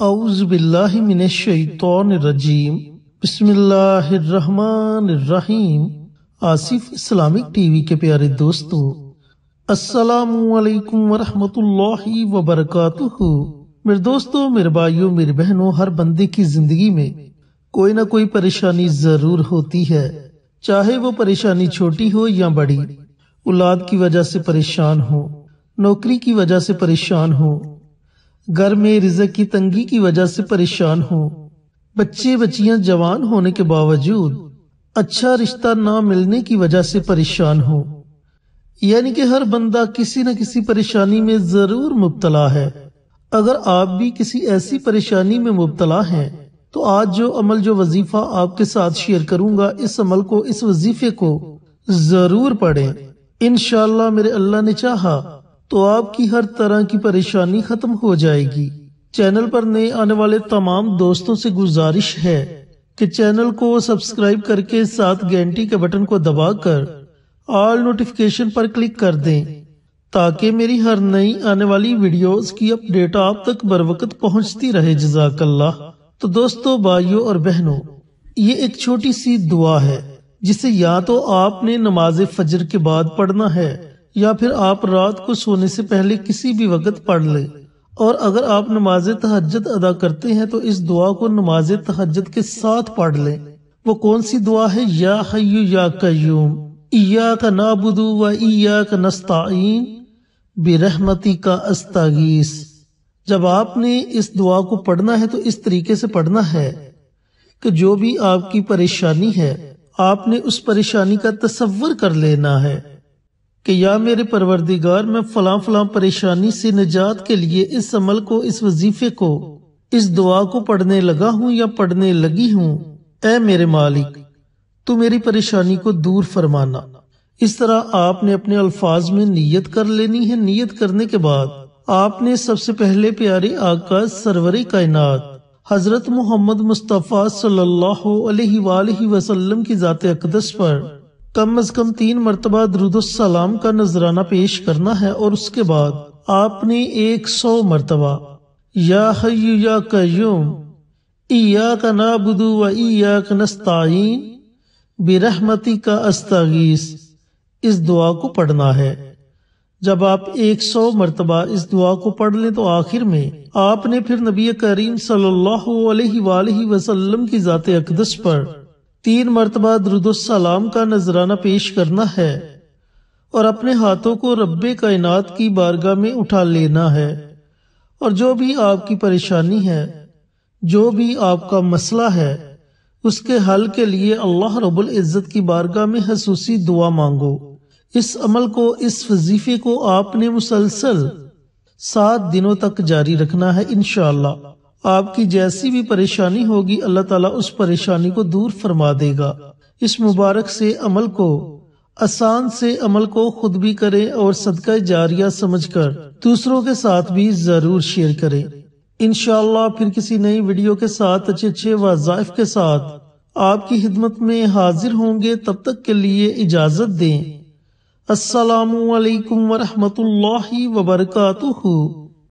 Asif Islamic TV के प्यारे दोस्तों वरहमतुल्लाहि मेरे दोस्तों मेरे भाइयों मेरे बहनों हर बंदे की जिंदगी में कोई ना कोई परेशानी जरूर होती है चाहे वो परेशानी छोटी हो या बड़ी औलाद की वजह से परेशान हो नौकरी की वजह से परेशान हो घर में रिजक की तंगी की वजह से परेशान हो बच्चे बच्चियां जवान होने के बावजूद अच्छा रिश्ता ना मिलने की वजह से परेशान हो यानी कि हर बंदा किसी न किसी परेशानी में जरूर मुबतला है अगर आप भी किसी ऐसी परेशानी में मुबतला हैं तो आज जो अमल जो वजीफा आपके साथ शेयर करूंगा इस अमल को इस वजीफे को जरूर पढ़ें इनशाला मेरे अल्लाह ने चाहा तो आपकी हर तरह की परेशानी खत्म हो जाएगी चैनल पर नए आने वाले तमाम दोस्तों से गुजारिश है कि चैनल को सब्सक्राइब करके साथ घंटी के बटन को दबाकर ऑल नोटिफिकेशन पर क्लिक कर दें ताकि मेरी हर नई आने वाली वीडियोस की अपडेट आप तक बर वक्त पहुँचती रहे जजाकल्ला तो दोस्तों भाइयों और बहनों ये एक छोटी सी दुआ है जिसे या तो आपने नमाज फजर के बाद पढ़ना है या फिर आप रात को सोने से पहले किसी भी वक्त पढ़ लें और अगर आप नमाज तहजद अदा करते हैं तो इस दुआ को नमाज तहजद के साथ पढ़ लें वो कौन सी दुआ है या हयू या कयूम इया का नाबुदू व इया का नस्ताइन बेरहमती का अस्तागीस जब आपने इस दुआ को पढ़ना है तो इस तरीके से पढ़ना है कि जो भी आपकी परेशानी है आपने उस परेशानी का तस्वर कर लेना है कि या मेरे परवरदिगार में फलां फलां परेशानी से निजात के लिए इस अमल को इस वजीफे को इस दुआ को पढ़ने लगा हूँ या पढ़ने लगी हूँ ए मेरे मालिक तू मेरी परेशानी को दूर फरमाना इस तरह आपने अपने अल्फाज में नीयत कर लेनी है नीयत करने के बाद आपने सबसे पहले प्यारे आका सरवर कायनात हजरत मोहम्मद मुस्तफ़ा सल्लल्लाहु अलैहि वसल्लम की ज़ात अकदस पर कम अज कम तीन मरतबा दरुदोसलाम का नजराना पेश करना है और उसके बाद आपने एक सौ मरतबा या हयू या कयूम ईया का नाबुदू व ईया का नस्ताइन बिरहमती का अस्तगीस इस दुआ को पढ़ना है जब आप एक सौ मरतबा इस दुआ को पढ़ लें तो आखिर में आपने फिर नबी करीम सल्लल्लाहु अलैहि वसल्लम की जाते अकदस पर तीन मरतबा दरुदुस्सलाम का नजराना पेश करना है और अपने हाथों को रब कायनात की बारगाह में उठा लेना है और जो भी आपकी परेशानी है जो भी आपका मसला है उसके हल के लिए अल्लाह रबुल इज़्ज़त की बारगाह में खसूसी दुआ मांगो इस अमल को इस वजीफे को आपने मुसलसल सात दिनों तक जारी रखना है इनशाला आपकी जैसी भी परेशानी होगी अल्लाह ताला उस परेशानी को दूर फरमा देगा इस मुबारक से अमल को आसान से अमल को खुद भी करें और सदका जारिया समझकर दूसरों के साथ भी जरूर शेयर करें इनशाला फिर किसी नई वीडियो के साथ अच्छे अच्छे वजायफ के साथ आपकी खिदमत में हाजिर होंगे तब तक के लिए इजाजत दें असलकम वरहमत ला वबरकू